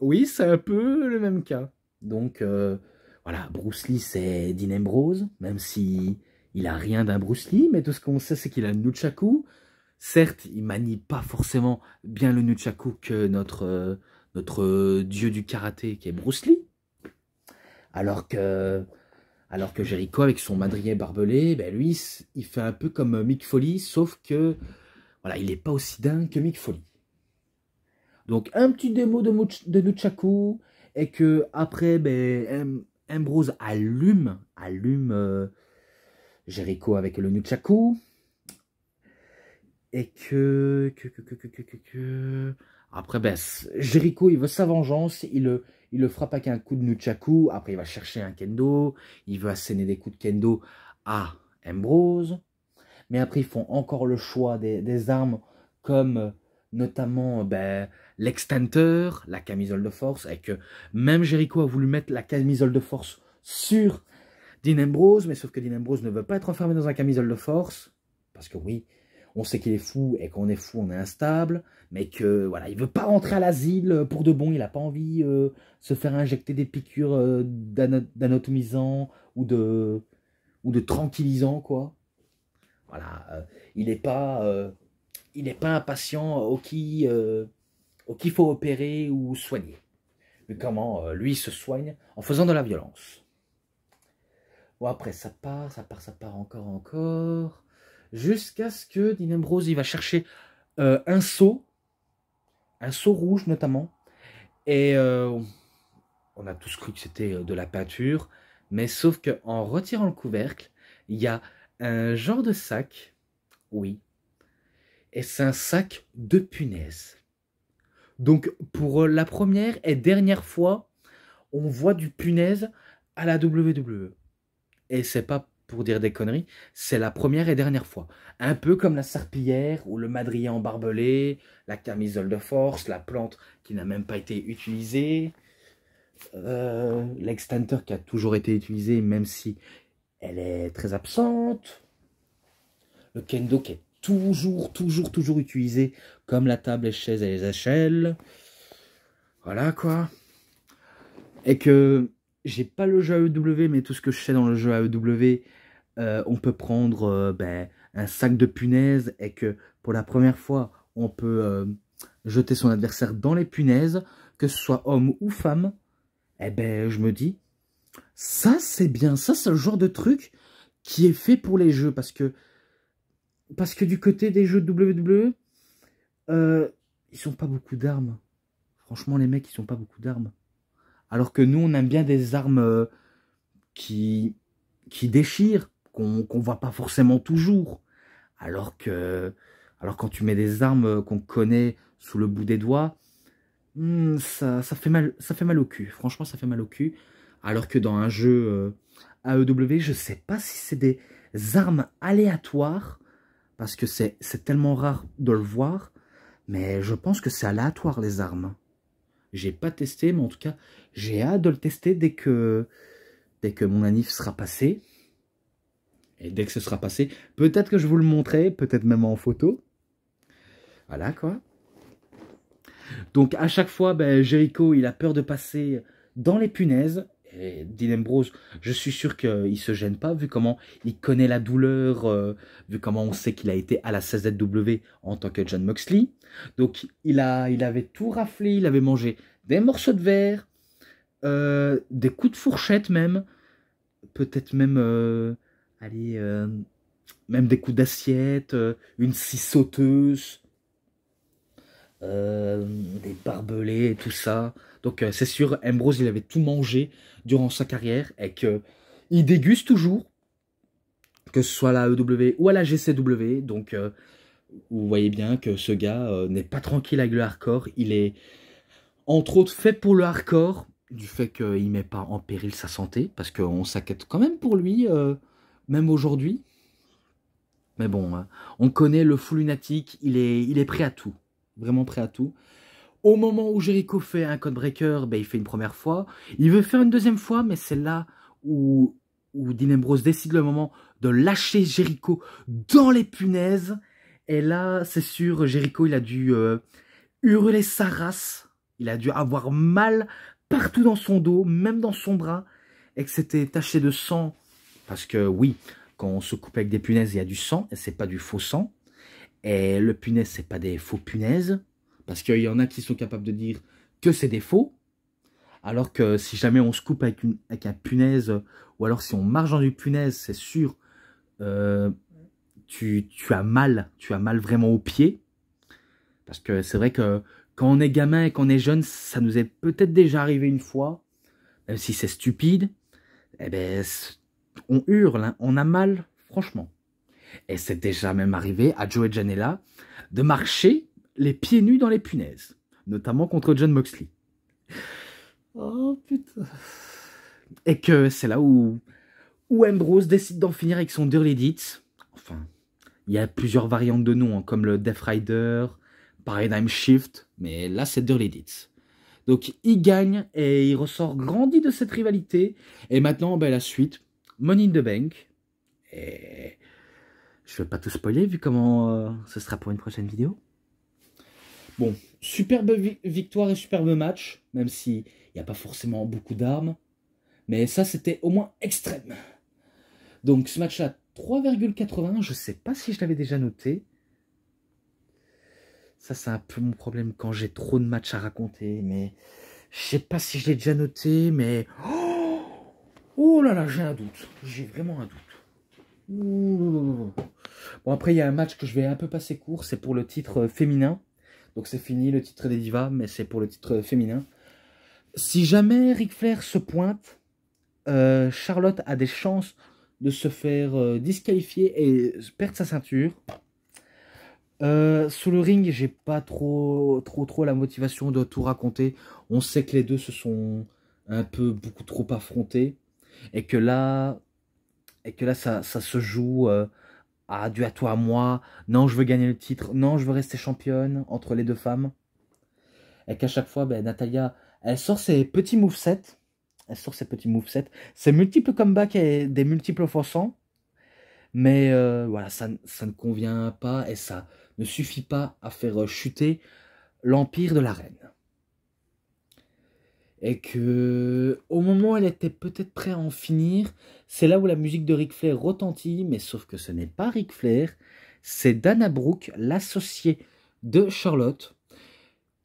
oui, c'est un peu le même cas. Donc euh, voilà, Bruce Lee c'est Dean Ambrose, même si il a rien d'un Bruce Lee, mais tout ce qu'on sait c'est qu'il a le nunchaku. Certes, il manie pas forcément bien le nunchaku que notre notre euh, dieu du karaté qui est Bruce Lee. Alors que, alors que Jericho, avec son madrier barbelé, ben lui, il fait un peu comme euh, Mick Foley, sauf que voilà, il n'est pas aussi dingue que Mick Foley. Donc un petit démo de, de Nuchaku, et que après, ben, Ambrose allume, allume euh, Jericho avec le Nuchaku. Et que, que, que, que, que après, ben, Jericho, il veut sa vengeance, il le, frappe avec un coup de Nuchaku, après il va chercher un kendo, il veut asséner des coups de kendo à Ambrose, mais après ils font encore le choix des, armes comme euh, notamment euh, ben, la camisole de force, et que même Jericho a voulu mettre la camisole de force sur Dean Ambrose, mais sauf que Dean Ambrose ne veut pas être enfermé dans un camisole de force, parce que oui, on sait qu'il est fou et qu'on est fou, on est instable, mais que voilà, il veut pas rentrer à l'asile pour de bon, il n'a pas envie de euh, se faire injecter des piqûres euh, d'anatomisant ou de ou de tranquillisant quoi. Voilà, euh, il n'est pas il pas un patient au qui, au qui faut opérer ou soigner. Mais comment lui se soigne en faisant de la violence. Bon après ça part, ça part, ça part encore, encore jusqu'à ce que Dean Ambrose il va chercher euh, un seau, un seau rouge notamment, et euh, on a tous cru que c'était euh, de la peinture, mais sauf qu'en retirant le couvercle, il y a un genre de sac, oui, et c'est un sac de punaise. Donc pour la première et dernière fois, on voit du punaise à la WWE. Et c'est pas pour dire des conneries, c'est la première et dernière fois. Un peu comme la serpillière ou le madrier en barbelé, la camisole de force, la plante qui n'a même pas été utilisée, euh, qui a toujours été utilisé même si elle est très absente, le kendo qui est toujours, toujours, toujours utilisé comme la table, les chaises et les échelles. Voilà quoi. Et que j'ai pas le jeu AEW, mais tout ce que je sais dans le jeu AEW, euh, on peut prendre euh, ben, un sac de punaises et que pour la première fois, on peut euh, jeter son adversaire dans les punaises, que ce soit homme ou femme, eh ben, je me dis, ça c'est bien, ça c'est le genre de truc qui est fait pour les jeux, parce que, parce que du côté des jeux de WWE, ils sont pas beaucoup d'armes. Franchement, les mecs, ils sont pas beaucoup d'armes. Alors que nous, on aime bien des armes qui, qui déchirent, qu'on voit pas forcément toujours. Alors que alors quand tu mets des armes euh, qu'on connaît sous le bout des doigts, hmm, ça, ça, fait mal, ça fait mal au cul. Franchement, ça fait mal au cul. Alors que dans un jeu euh, AEW, je sais pas si c'est des armes aléatoires, parce que c'est tellement rare de le voir, mais je pense que c'est aléatoire les armes. J'ai pas testé, mais en tout cas, j'ai hâte de le tester dès que, dès que mon anif sera passé. Et dès que ce sera passé, peut-être que je vous le montrerai, peut-être même en photo. Voilà quoi. Donc à chaque fois, ben, Jericho, il a peur de passer dans les punaises. Et Dean Ambrose, je suis sûr qu'il se gêne pas, vu comment il connaît la douleur, euh, vu comment on sait qu'il a été à la 16 w en tant que John Moxley. Donc il, a, il avait tout raflé, il avait mangé des morceaux de verre, euh, des coups de fourchette même, peut-être même... Euh, allez, euh, même des coups d'assiette, euh, une scie sauteuse, euh, des barbelés, tout ça. Donc c'est sûr, Ambrose, il avait tout mangé durant sa carrière et que il déguste toujours, que ce soit à la EW ou à la GCW. Donc vous voyez bien que ce gars n'est pas tranquille avec le hardcore. Il est entre autres fait pour le hardcore, du fait qu'il ne met pas en péril sa santé, parce qu'on s'inquiète quand même pour lui même aujourd'hui. Mais bon, hein, on connaît le fou lunatique, il est, il est prêt à tout, vraiment prêt à tout. Au moment où Jericho fait un code breaker, ben, il fait une première fois. Il veut faire une deuxième fois, mais c'est là où, où Dean décide le moment de lâcher Jericho dans les punaises. Et là, c'est sûr, Jericho, il a dû euh, hurler sa race. Il a dû avoir mal partout dans son dos, même dans son bras, et que c'était taché de sang parce que oui, quand on se coupe avec des punaises, il y a du sang, et c'est pas du faux sang. Et le punaise, c'est pas des faux punaises. Parce qu'il y en a qui sont capables de dire que c'est des faux. Alors que si jamais on se coupe avec, une, avec un punaise, ou alors si on marche dans du punaise, c'est sûr, euh, tu, tu, as mal, tu as mal vraiment au pied. Parce que c'est vrai que quand on est gamin et qu'on est jeune, ça nous est peut-être déjà arrivé une fois, même si c'est stupide, eh ben, on hurle, hein. on a mal, franchement. Et c'est déjà même arrivé à Joe et Janela de marcher les pieds nus dans les punaises, notamment contre John Moxley. Oh putain. Et que c'est là où, où Ambrose décide d'en finir avec son Dirty Deeds. Enfin, il y a plusieurs variantes de noms, hein, comme le Death Rider, Paradigm Shift, mais là c'est Dirty Deeds. Donc il gagne et il ressort grandi de cette rivalité. Et maintenant, ben, la suite, Money in the Bank. Et je vais pas tout spoiler vu comment euh, ce sera pour une prochaine vidéo. Bon, superbe victoire et superbe match, même si il n'y a pas forcément beaucoup d'armes. Mais ça, c'était au moins extrême. Donc ce match-là, 3,80, je sais pas si je l'avais déjà noté. Ça, c'est un peu mon problème quand j'ai trop de matchs à raconter, mais je sais pas si je l'ai déjà noté, mais... Oh Oh là là, j'ai un doute. J'ai vraiment un doute. Bon, après, il y a un match que je vais un peu passer court. C'est pour le titre euh, féminin. Donc, c'est fini le titre des divas, mais c'est pour le titre euh, féminin. Si jamais Ric Flair se pointe, euh, Charlotte a des chances de se faire disqualifier et perdre sa ceinture. sous le ring, j'ai pas trop, trop, trop la motivation de tout raconter. On sait que les deux se sont un peu beaucoup trop affrontés et que là, et que là ça, ça se joue à euh, ah, du à toi à moi, non je veux gagner le titre, non je veux rester championne entre les deux femmes. Et qu'à chaque fois, ben, Natalia, elle sort ses petits movesets, elle sort ses petits movesets, ses multiples comebacks et des multiples offensants, mais euh, voilà, ça, ça ne convient pas et ça ne suffit pas à faire chuter l'empire de la reine et que au moment où elle était peut-être prête à en finir, c'est là où la musique de Ric Flair retentit, mais sauf que ce n'est pas Ric Flair, c'est Dana Brooke, l'associée de Charlotte,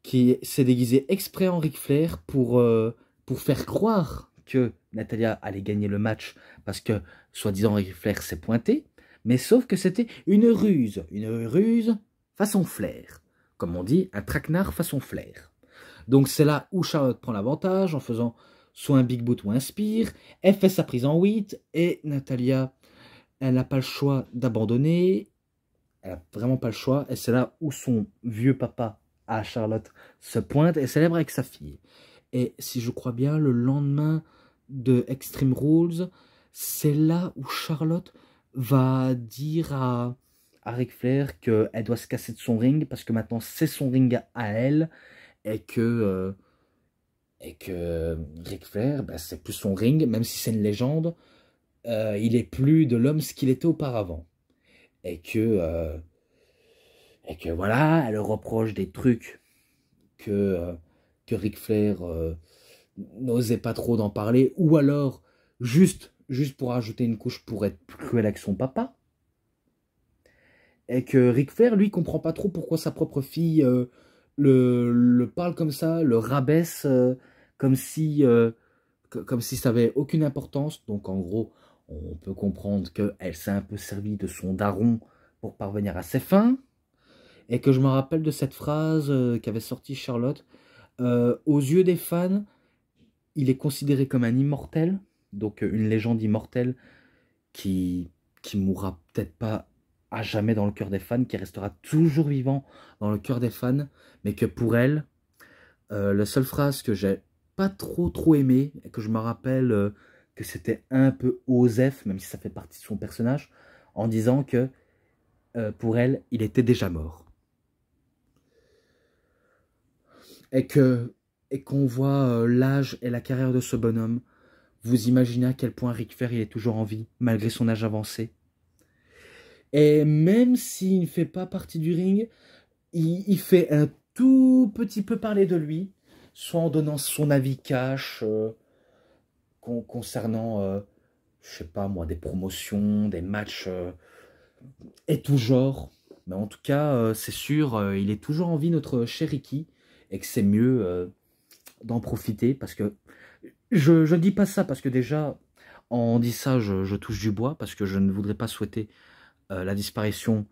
qui s'est déguisée exprès en Ric Flair pour, euh, pour faire croire que Natalia allait gagner le match parce que soi-disant Ric Flair s'est pointé, mais sauf que c'était une ruse, une ruse façon Flair, comme on dit, un traquenard façon Flair. Donc c'est là où Charlotte prend l'avantage en faisant soit un big boot ou un spear. Elle fait sa prise en 8 et Natalia, elle n'a pas le choix d'abandonner. Elle n'a vraiment pas le choix. Et c'est là où son vieux papa à Charlotte se pointe et célèbre avec sa fille. Et si je crois bien, le lendemain de Extreme Rules, c'est là où Charlotte va dire à, à Ric Flair qu'elle doit se casser de son ring parce que maintenant c'est son ring à elle et que, et euh, que Ric Flair, ben, c'est plus son ring, même si c'est une légende, euh, il est plus de l'homme ce qu'il était auparavant. Et que, euh, et que voilà, elle reproche des trucs que, que Ric Flair n'osait pas trop d'en parler, ou alors juste, juste pour ajouter une couche pour être plus cruel avec son papa et que Ric Flair, lui, comprend pas trop pourquoi sa propre fille le, parle comme ça, le rabaisse euh, comme si euh, comme si ça avait aucune importance. Donc en gros, on peut comprendre qu'elle s'est un peu servie de son daron pour parvenir à ses fins. Et que je me rappelle de cette phrase euh, qu'avait sortie Charlotte. aux yeux des fans, il est considéré comme un immortel, donc une légende immortelle qui, qui mourra peut-être pas jamais dans le cœur des fans, qui restera toujours vivant dans le cœur des fans, mais que pour elle, euh, la seule phrase que j'ai pas trop trop aimée, et que je me rappelle euh, que c'était un peu Osef, même si ça fait partie de son personnage, en disant que euh, pour elle, il était déjà mort. Et que et qu'on voit l'âge et la carrière de ce bonhomme, vous imaginez à quel point Rick Fer est toujours en vie, malgré son âge avancé. Et même s'il ne fait pas partie du ring, il, fait un tout petit peu parler de lui, soit en donnant son avis cash euh, concernant, euh, je sais pas moi, des promotions, des matchs euh, et tout genre. Mais en tout cas, c'est sûr, il est toujours en vie notre Cheriki et que c'est mieux d'en profiter parce que je ne dis pas ça parce que déjà, en dit ça, je touche du bois parce que je ne voudrais pas souhaiter euh, la disparition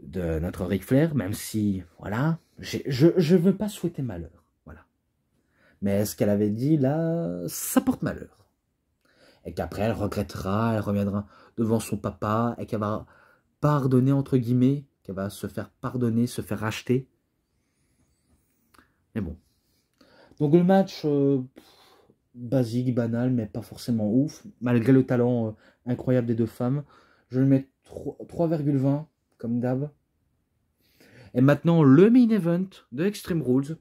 de notre Ric Flair, même si, voilà, je ne veux pas souhaiter malheur. Voilà. Mais ce qu'elle avait dit là, ça porte malheur. Et qu'après, elle regrettera, elle reviendra devant son papa, et qu'elle va pardonner, entre guillemets, qu'elle va se faire pardonner, se faire racheter. Mais bon. Donc le match, euh, basique, banal, mais pas forcément ouf. Malgré le talent euh, incroyable des deux femmes, je le mets 3,20 comme d'hab. Et maintenant, le main event de Extreme Rules,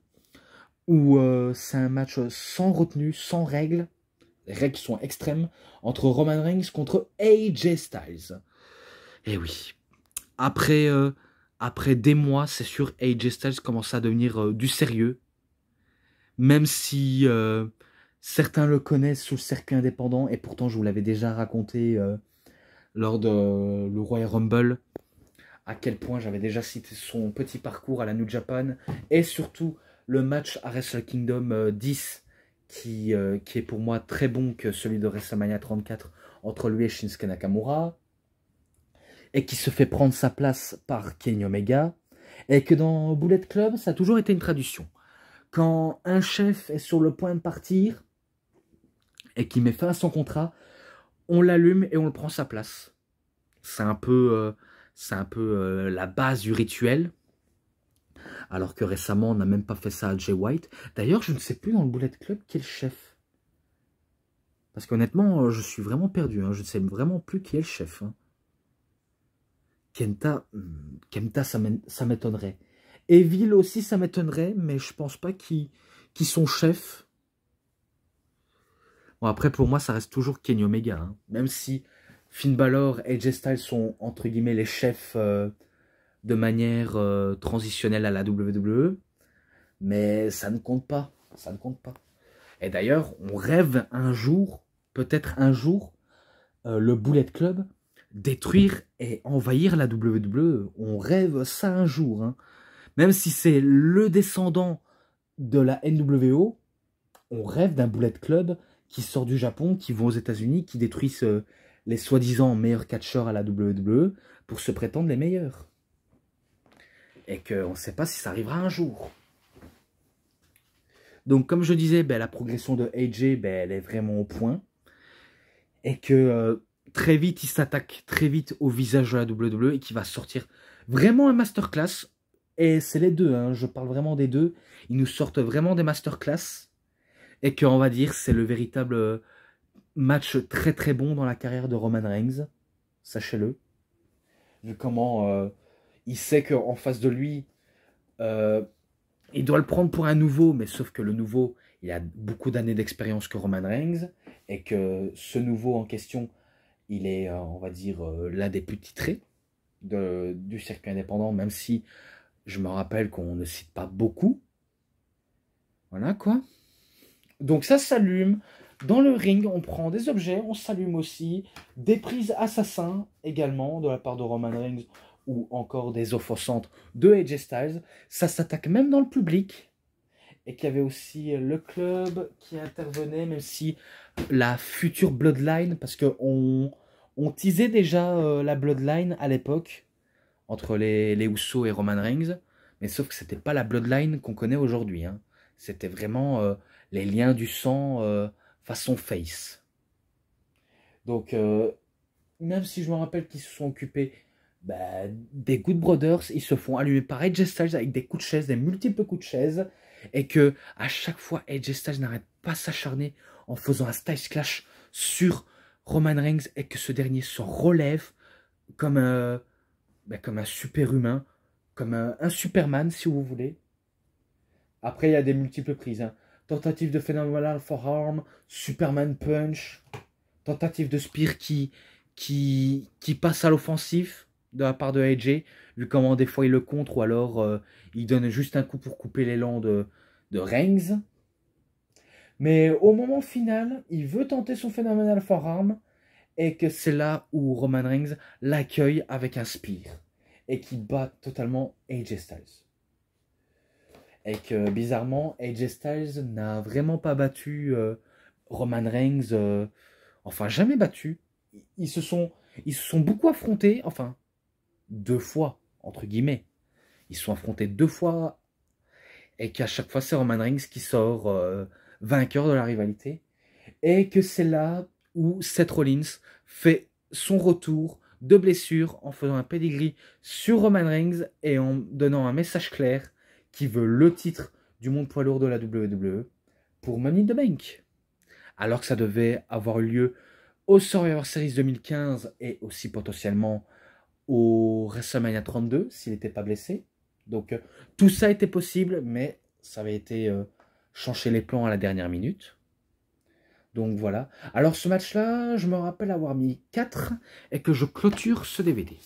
où euh, c'est un match sans retenue, sans règles, les règles sont extrêmes, entre Roman Reigns contre AJ Styles. Et eh oui, après, euh, après des mois, c'est sûr, AJ Styles commence à devenir euh, du sérieux, même si certains le connaissent sous le cercle indépendant, et pourtant je vous l'avais déjà raconté lors de euh, le Royal Rumble, à quel point j'avais déjà cité son petit parcours à la New Japan, et surtout le match à Wrestle Kingdom 10, euh, qui, euh, qui est pour moi très bon que celui de WrestleMania 34 entre lui et Shinsuke Nakamura, et qui se fait prendre sa place par Kenny Omega, et que dans Bullet Club, ça a toujours été une traduction... Quand un chef est sur le point de partir, et qui met fin à son contrat, on l'allume et on le prend sa place. C'est un peu, euh, c'est un peu euh, la base du rituel. Alors que récemment, on n'a même pas fait ça à Jay White. D'ailleurs, je ne sais plus dans le Bullet Club qui est le chef. Parce qu'honnêtement, euh, je suis vraiment perdu. Hein. Je ne sais vraiment plus qui est le chef. Hein. Kenta, hmm, Kenta, ça m'étonnerait. Evil aussi, ça m'étonnerait, mais je pense pas qu'ils sont chefs. Bon, après, pour moi, ça reste toujours Kenny Omega. Hein. Même si Finn Balor et Jay Styles sont, entre guillemets, les chefs euh, de manière euh, transitionnelle à la WWE. Mais ça ne compte pas. Ça ne compte pas. Et d'ailleurs, on rêve un jour, peut-être un jour, euh, le Bullet Club détruire et envahir la WWE. On rêve ça un jour. Hein. Même si c'est le descendant de la NWO, on rêve d'un Bullet Club qui sort du Japon, qui vont aux États-Unis, qui détruisent euh, les soi-disant meilleurs catcheurs à la WWE pour se prétendre les meilleurs. Et qu'on ne sait pas si ça arrivera un jour. Donc, comme je disais, ben, la progression de AJ, ben, elle est vraiment au point. Et que euh, très vite, il s'attaque très vite au visage de la WWE et qui va sortir vraiment un masterclass. Et c'est les deux, hein, je parle vraiment des deux. Ils nous sortent vraiment des masterclass et que, on va dire, c'est le véritable euh, match très très bon dans la carrière de Roman Reigns, sachez-le. Vu comment euh, il sait qu'en face de lui, euh, il doit le prendre pour un nouveau, mais sauf que le nouveau, il a beaucoup d'années d'expérience que Roman Reigns, et que ce nouveau en question, il est, on va dire, l'un des plus titrés du circuit indépendant, même si je me rappelle qu'on ne cite pas beaucoup. Voilà quoi. Donc ça s'allume. Dans le ring, on prend des objets, on s'allume aussi. Des prises assassins également de la part de Roman Reigns ou encore des offensantes de AJ Styles. Ça s'attaque même dans le public. Et qu'il y avait aussi le club qui intervenait, même si la future Bloodline, parce qu'on on teasait déjà euh, la Bloodline à l'époque, entre les, les et Roman Reigns. Mais sauf que c'était pas la Bloodline qu'on connaît aujourd'hui. Hein. C'était vraiment euh, les liens du sang euh, façon face. Donc, euh, même si je me rappelle qu'ils se sont occupés bah, des Good Brothers, ils se font allumer par Edge Styles avec des coups de chaise, des multiples coups de chaise, et que à chaque fois, Edge Styles n'arrête pas s'acharner en faisant un Styles Clash sur Roman Reigns et que ce dernier se relève comme un, euh, bah, comme un super humain, comme un, Superman si vous voulez. Après, il y a des multiples prises. Hein tentative de Phenomenal Forearm, Superman Punch, tentative de Spear qui, qui, qui passe à l'offensif de la part de AJ, vu comment des fois il le contre, ou alors euh, il donne juste un coup pour couper l'élan de, de Reigns. Mais au moment final, il veut tenter son Phenomenal Forearm, et que c'est là où Roman Reigns l'accueille avec un Spear, et qui bat totalement AJ Styles et que bizarrement, AJ Styles n'a vraiment pas battu euh, Roman Reigns, euh, enfin jamais battu. Ils se, sont, ils sont beaucoup affrontés, enfin deux fois, entre guillemets. Ils se sont affrontés deux fois et qu'à chaque fois c'est Roman Reigns qui sort euh, vainqueur de la rivalité. Et que c'est là où Seth Rollins fait son retour de blessure en faisant un pedigree sur Roman Reigns et en donnant un message clair qui veut le titre du monde poids lourd de la WWE pour Money in the Bank. Alors que ça devait avoir lieu au Survivor Series 2015 et aussi potentiellement au WrestleMania 32 s'il n'était pas blessé. Donc euh, tout ça était possible, mais ça avait été euh, changer les plans à la dernière minute. Donc voilà. Alors ce match-là, je me rappelle avoir mis 4 et que je clôture ce DVD.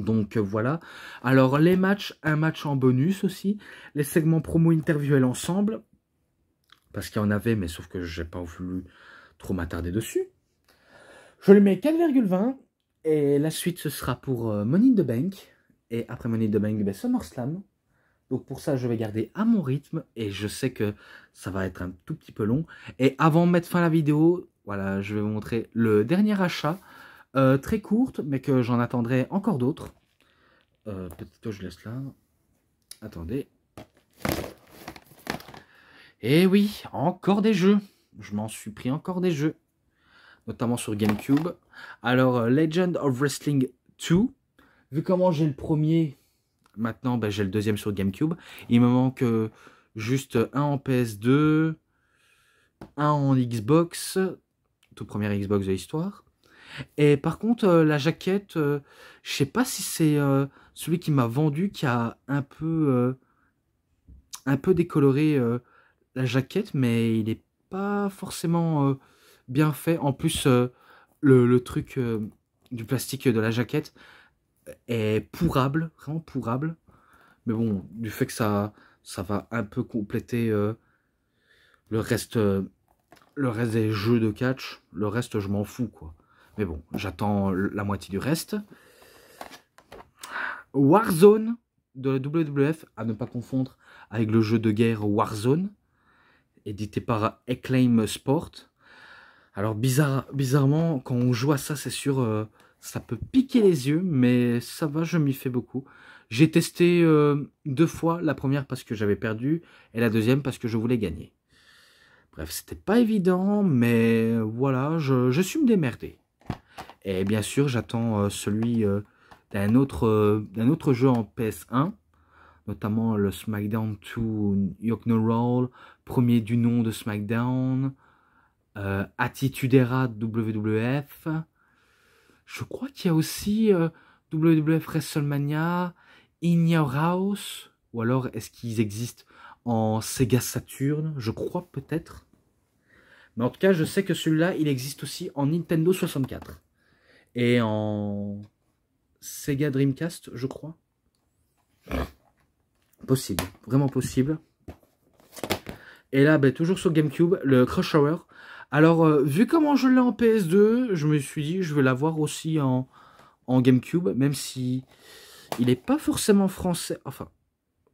Donc euh, voilà. Alors les matchs, un match en bonus aussi. Les segments promo interview et l'ensemble. Parce qu'il y en avait, mais sauf que je n'ai pas voulu trop m'attarder dessus. Je le mets 4,20. Et la suite, ce sera pour euh, Money de Bank. Et après Money de the Bank, eh ben, SummerSlam. Donc pour ça, je vais garder à mon rythme. Et je sais que ça va être un tout petit peu long. Et avant de mettre fin à la vidéo, voilà, je vais vous montrer le dernier achat. Euh, très courte, mais que j'en attendrai encore d'autres. Euh, Peut-être que je laisse là. Attendez. Et eh oui, encore des jeux. Je m'en suis pris encore des jeux. Notamment sur Gamecube. Alors, euh, Legend of Wrestling 2. Vu comment j'ai le premier, maintenant ben, j'ai le deuxième sur Gamecube. Il me manque juste un en PS2, un en Xbox, tout premier Xbox de l'histoire. Et par contre, euh, la jaquette, euh, je sais pas si c'est euh, celui qui m'a vendu qui a un peu, un peu décoloré la jaquette, mais il n'est pas forcément bien fait. En plus, le, truc du plastique de la jaquette est pourrable, vraiment pourrable. Mais bon, du fait que ça, ça va un peu compléter le reste, le reste des jeux de catch, le reste je m'en fous quoi. Mais bon, j'attends la moitié du reste. Warzone de la WWF, à ne pas confondre avec le jeu de guerre Warzone, édité par Acclaim Sport. Alors bizarre, bizarrement, quand on joue à ça, c'est sûr, euh, ça peut piquer les yeux, mais ça va, je m'y fais beaucoup. J'ai testé euh, deux fois, la première parce que j'avais perdu, et la deuxième parce que je voulais gagner. Bref, c'était pas évident, mais voilà, je, je suis me démerdé. Et bien sûr, j'attends euh, celui euh, d'un autre, euh, d'un autre jeu en PS1, notamment le SmackDown 2 York No Roll, premier du nom de SmackDown, euh, Attitude Era WWF. Je crois qu'il y a aussi WWF WrestleMania, In Your House, ou alors est-ce qu'ils existent en Sega Saturn Je crois peut-être. Mais en tout cas, je sais que celui-là, il existe aussi en Nintendo 64 et en Sega Dreamcast, je crois. Possible, vraiment possible. Et là, ben, toujours sur GameCube, le Crush Hour. Alors, euh, vu comment je l'ai en PS2, je me suis dit, je vais l'avoir aussi en, GameCube, même si il n'est pas forcément français. Enfin,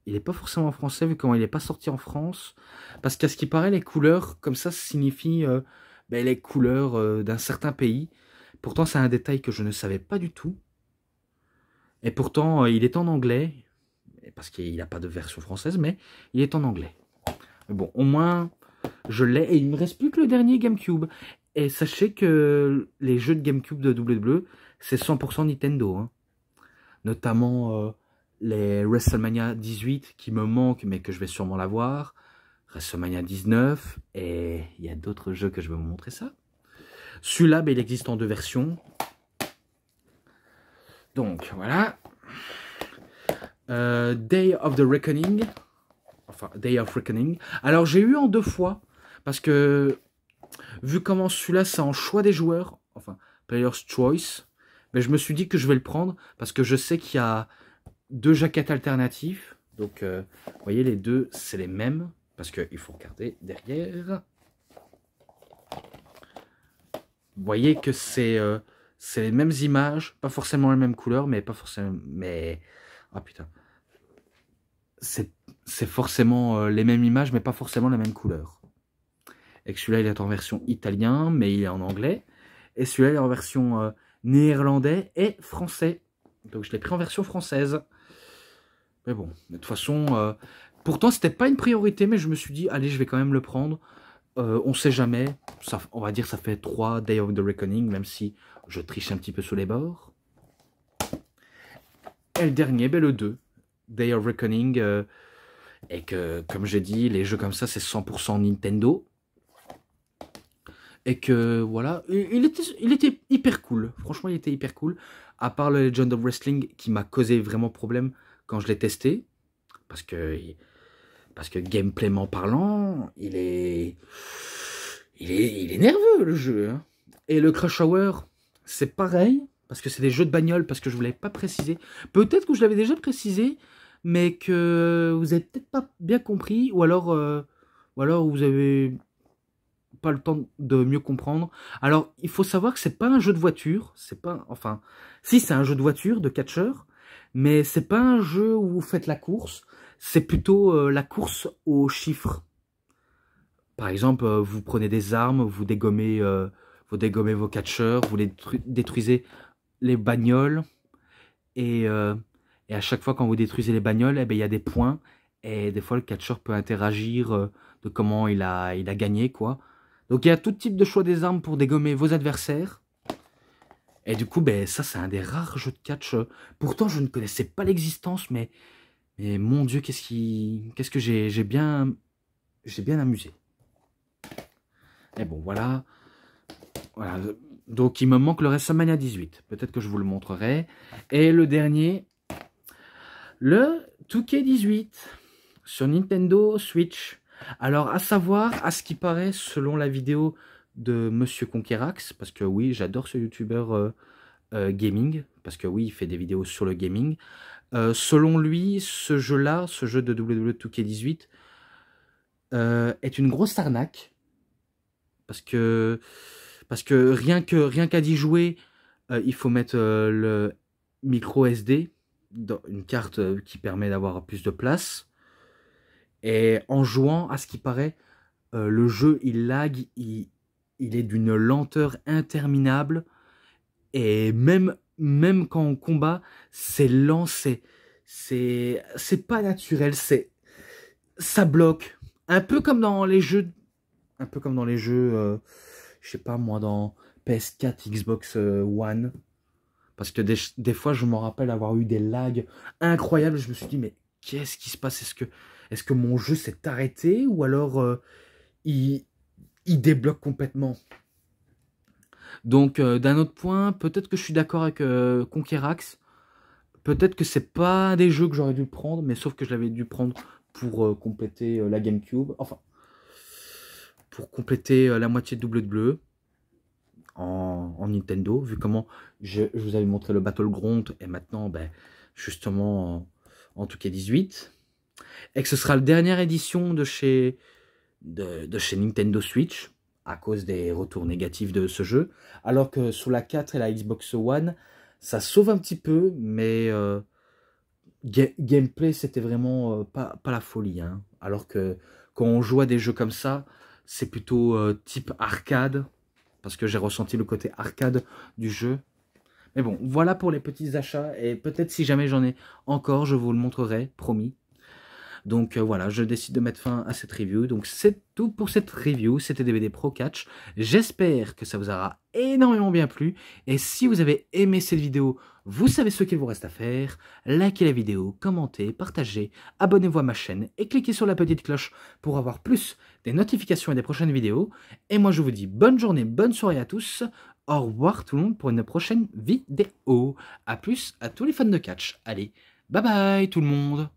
il n'est pas forcément français vu comment il n'est pas sorti en France. Parce qu'à ce qui paraît, les couleurs comme ça signifient euh, ben, les couleurs euh, d'un certain pays. Pourtant, c'est un détail que je ne savais pas du tout. Et pourtant, euh, il est en anglais, parce qu'il n'a pas de version française, mais il est en anglais. Bon, au moins, je l'ai, et il ne me reste plus que le dernier GameCube. Et sachez que les jeux de GameCube de WWE, c'est 100% Nintendo. Hein. Notamment euh, les WrestleMania 18 qui me manquent, mais que je vais sûrement l'avoir. WrestleMania 19, et il y a d'autres jeux que je vais vous montrer ça. Celui-là, il existe en deux versions. Donc, voilà. Euh, Day of the Reckoning. Enfin, Day of Reckoning. Alors, j'ai eu en deux fois. Parce que, vu comment celui-là, c'est en choix des joueurs. Enfin, Player's Choice. Mais ben, je me suis dit que je vais le prendre. Parce que je sais qu'il y a deux jaquettes alternatives. Donc, euh, vous voyez, les deux, c'est les mêmes. Parce qu'il faut regarder derrière vous voyez que euh, c'est les mêmes images, pas forcément les mêmes couleurs, mais pas forcément... Mais... Ah putain. C'est forcément euh, les mêmes images, mais pas forcément les mêmes couleurs. Et que celui-là, il est en version italien, mais il est en anglais. Et celui-là, il est en version euh, néerlandais et français. Donc je l'ai pris en version française. Mais bon, de toute façon, pourtant, c'était pas une priorité, mais je me suis dit, allez, je vais quand même le prendre. Euh, on sait jamais. on va dire ça fait 3 Day of the Reckoning, même si je triche un petit peu sous les bords. Et le dernier, ben le 2, Day of Reckoning. Euh, et que, comme j'ai dit, les jeux comme ça, c'est 100% Nintendo. Et que, voilà, il il était hyper cool. Franchement, il était hyper cool. À part le Legend of Wrestling qui m'a causé vraiment problème quand je l'ai testé. Parce que parce que gameplayment parlant, il est, il est, il est nerveux le jeu. Hein. Et le Crash Hour, c'est pareil, parce que c'est des jeux de bagnole, parce que je ne vous l'avais pas précisé. Peut-être que je l'avais déjà précisé, mais que vous n'avez peut-être pas bien compris, ou alors, euh, ou vous avez pas le temps de mieux comprendre. Alors, il faut savoir que c'est pas un jeu de voiture, c'est pas, enfin, si c'est un jeu de voiture, de catcheur, mais c'est pas un jeu où vous faites la course, c'est plutôt euh, la course aux chiffres. Par exemple, euh, vous prenez des armes, vous dégommez, euh, vous dégommez vos catcheurs, vous détruisez les bagnoles. Et, à chaque fois, quand vous détruisez les bagnoles, eh ben, il y a des points. Et des fois, le catcheur peut interagir de comment il a, il a gagné. quoi. Donc il y a tout type de choix des armes pour dégommer vos adversaires. Et du coup, ben, ça, c'est un des rares jeux de catch. Euh. Pourtant, je ne connaissais pas l'existence, mais, mais mon Dieu, qu'est-ce qui, qu'est-ce que j'ai bien, j'ai bien amusé. Et bon, voilà. Voilà. Donc, il me manque le WrestleMania 18. Peut-être que je vous le montrerai. Et le dernier, le 2 18 sur Nintendo Switch. Alors, à savoir, à ce qui paraît, selon la vidéo de Monsieur Conquerax, parce que oui, j'adore ce youtubeur euh, euh, gaming, parce que oui, il fait des vidéos sur le gaming. Euh, selon lui, ce jeu-là, ce jeu de ww 2K18, e est une grosse arnaque, parce que, parce que rien qu'à rien y jouer, il faut mettre le micro SD, dans une carte qui permet d'avoir plus de place. Et en jouant, à ce qui paraît, le jeu il lag, il, il est d'une lenteur interminable. Et même, même quand on combat, c'est lent, c'est, c'est, pas naturel, c'est, ça bloque. Un peu comme dans les jeux, un peu comme dans les jeux, euh, je sais pas moi, dans PS4, Xbox euh, One. Parce que des, fois, je me rappelle avoir eu des lags incroyables. Je me suis dit, mais qu'est-ce qui se passe Est-ce que, est-ce que mon jeu s'est arrêté Ou alors, euh, il, il débloque complètement. Donc, euh, d'un autre point, peut-être que je suis d'accord avec euh, Conquerax. Peut-être que c'est pas des jeux que j'aurais dû prendre, mais sauf que je l'avais dû prendre pour euh, compléter la GameCube. Enfin, pour compléter la moitié de double en, en, Nintendo, vu comment je, vous avais montré le Battleground et maintenant, ben, justement, en, en tout cas 18. Et que ce sera la dernière édition de chez, de, chez Nintendo Switch à cause des retours négatifs de ce jeu. Alors que sur la 4 et la Xbox One, ça sauve un petit peu, mais euh, gameplay, c'était vraiment euh, pas, pas, la folie. Hein. Alors que quand on joue à des jeux comme ça, c'est plutôt euh, type arcade, parce que j'ai ressenti le côté arcade du jeu. Mais bon, voilà pour les petits achats, et peut-être si jamais j'en ai encore, je vous le montrerai, promis. Donc euh, voilà, je décide de mettre fin à cette review. Donc c'est tout pour cette review, c'était DVD Pro Catch. J'espère que ça vous aura énormément bien plu. Et si vous avez aimé cette vidéo, vous savez ce qu'il vous reste à faire. Likez la vidéo, commentez, partagez, abonnez-vous à ma chaîne et cliquez sur la petite cloche pour avoir plus des notifications et des prochaines vidéos. Et moi je vous dis bonne journée, bonne soirée à tous. Au revoir tout le monde pour une prochaine vidéo. A plus à tous les fans de catch. Allez, bye bye tout le monde